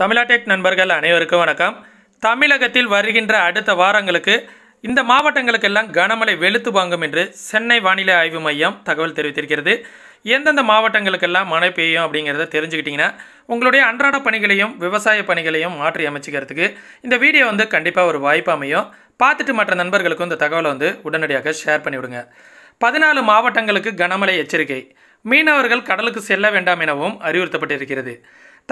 தமிழாடெக் நண்பர்கள் அனைவருக்கும் வணக்கம் தமிழகத்தில் வருகின்ற அடுத்த வாரங்களுக்கு இந்த மாவட்டங்களுக்கெல்லாம் கனமழை வெளுத்து வாங்கும் என்று சென்னை வானிலை ஆய்வு மையம் தகவல் தெரிவித்திருக்கிறது எந்தெந்த மாவட்டங்களுக்கெல்லாம் மழை பெய்யும் அப்படிங்கிறத தெரிஞ்சுக்கிட்டிங்கன்னா உங்களுடைய அன்றாட பணிகளையும் விவசாய பணிகளையும் மாற்றி அமைச்சிக்கிறதுக்கு இந்த வீடியோ வந்து கண்டிப்பாக ஒரு வாய்ப்பு அமையும் பார்த்துட்டு மற்ற நண்பர்களுக்கும் இந்த தகவலை வந்து உடனடியாக ஷேர் பண்ணிவிடுங்க பதினாலு மாவட்டங்களுக்கு கனமழை எச்சரிக்கை மீனவர்கள் கடலுக்கு செல்ல வேண்டாம் எனவும் அறிவுறுத்தப்பட்டிருக்கிறது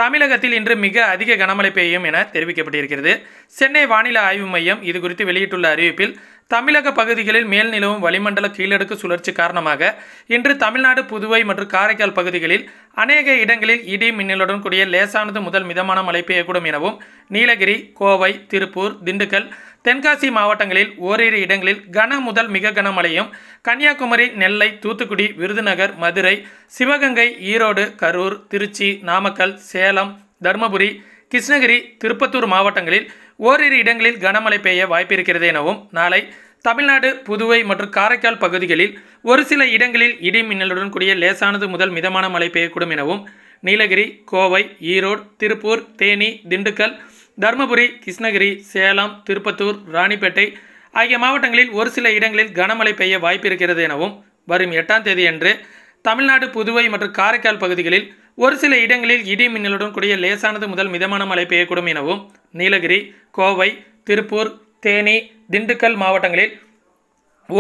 தமிழகத்தில் இன்று மிக அதிக கனமழை பெய்யும் என தெரிவிக்கப்பட்டிருக்கிறது சென்னை வானிலை ஆய்வு மையம் இது குறித்து வெளியிட்டுள்ள அறிவிப்பில் தமிழக பகுதிகளில் மேல்நிலவும் வளிமண்டல கீழடுக்கு சுழற்சி காரணமாக இன்று தமிழ்நாடு புதுவை மற்றும் காரைக்கால் பகுதிகளில் அநேக இடங்களில் இடி மின்னலுடன் கூடிய லேசானது முதல் மிதமான மழை பெய்யக்கூடும் எனவும் நீலகிரி கோவை திருப்பூர் திண்டுக்கல் தென்காசி மாவட்டங்களில் ஓரிரு இடங்களில் கன முதல் மிக கனமழையும் கன்னியாகுமரி நெல்லை தூத்துக்குடி விருதுநகர் மதுரை சிவகங்கை ஈரோடு கரூர் திருச்சி நாமக்கல் சேலம் தருமபுரி கிருஷ்ணகிரி திருப்பத்தூர் மாவட்டங்களில் ஓரிரு இடங்களில் கனமழை பெய்ய வாய்ப்பிருக்கிறது எனவும் நாளை தமிழ்நாடு புதுவை மற்றும் காரைக்கால் பகுதிகளில் ஒரு சில இடங்களில் இடி மின்னலுடன் கூடிய லேசானது முதல் மிதமான மழை பெய்யக்கூடும் எனவும் நீலகிரி கோவை ஈரோடு திருப்பூர் தேனி திண்டுக்கல் தருமபுரி கிருஷ்ணகிரி சேலம் திருப்பத்தூர் ராணிப்பேட்டை ஆகிய மாவட்டங்களில் ஒரு சில இடங்களில் கனமழை பெய்ய வாய்ப்பு இருக்கிறது எனவும் வரும் எட்டாம் தேதியன்று தமிழ்நாடு புதுவை மற்றும் காரைக்கால் பகுதிகளில் ஒரு சில இடங்களில் இடி மின்னலுடன் கூடிய லேசானது முதல் மிதமான மழை பெய்யக்கூடும் எனவும் நீலகிரி கோவை திருப்பூர் தேனி திண்டுக்கல் மாவட்டங்களில்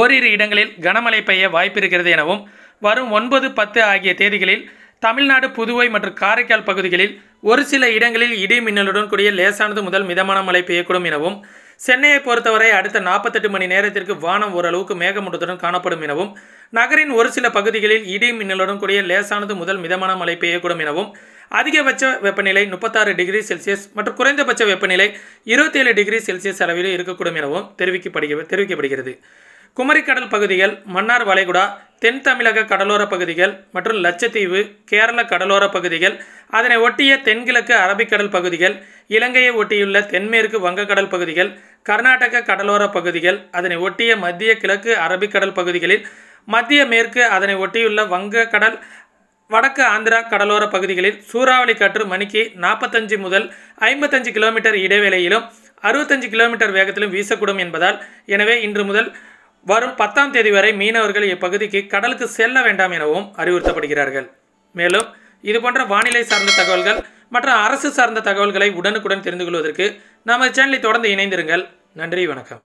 ஓரிரு இடங்களில் கனமழை பெய்ய வாய்ப்பிருக்கிறது எனவும் வரும் ஒன்பது பத்து ஆகிய தேதிகளில் தமிழ்நாடு புதுவை மற்றும் காரைக்கால் பகுதிகளில் ஒரு சில இடங்களில் இடி மின்னலுடன் கூடிய லேசானது முதல் மிதமான மழை பெய்யக்கூடும் எனவும் சென்னையை பொறுத்தவரை அடுத்த நாற்பத்தெட்டு மணி நேரத்திற்கு வானம் ஓரளவுக்கு மேகமூட்டத்துடன் காணப்படும் எனவும் நகரின் ஒரு சில பகுதிகளில் இடி மின்னலுடன் கூடிய லேசானது முதல் மிதமான மழை பெய்யக்கூடும் எனவும் அதிகபட்ச வெப்பநிலை முப்பத்தாறு டிகிரி செல்சியஸ் மற்றும் குறைந்தபட்ச வெப்பநிலை இருபத்தேழு டிகிரி செல்சியஸ் அளவில் இருக்கக்கூடும் எனவும் தெரிவிக்கப்படுகிறது தெரிவிக்கப்படுகிறது குமரிக்கடல் பகுதிகள் மன்னார் வளைகுடா தென் தமிழக கடலோர பகுதிகள் மற்றும் லட்சத்தீவு கேரள கடலோர பகுதிகள் அதனை ஒட்டிய தென்கிழக்கு அரபிக்கடல் பகுதிகள் இலங்கையை ஒட்டியுள்ள தென்மேற்கு வங்கக்கடல் பகுதிகள் கர்நாடக கடலோர பகுதிகள் அதனை ஒட்டிய மத்திய கிழக்கு அரபிக்கடல் பகுதிகளில் மத்திய மேற்கு அதனை ஒட்டியுள்ள வங்கக்கடல் வடக்கு ஆந்திரா கடலோர பகுதிகளில் சூறாவளி காற்று மணிக்கு நாற்பத்தஞ்சு முதல் ஐம்பத்தஞ்சு கிலோமீட்டர் இடைவேளையிலும் அறுபத்தஞ்சு கிலோமீட்டர் வேகத்திலும் வீசக்கூடும் என்பதால் எனவே இன்று முதல் வரும் பத்தாம் தேதி வரை மீனவர்கள் இப்பகுதிக்கு கடலுக்கு செல்ல வேண்டாம் எனவும் அறிவுறுத்தப்படுகிறார்கள் மேலும் இது போன்ற வானிலை சார்ந்த தகவல்கள் மற்றும் அரசு சார்ந்த தகவல்களை உடனுக்குடன் தெரிந்து கொள்வதற்கு நமது சேனலை தொடர்ந்து இணைந்திருங்கள் நன்றி வணக்கம்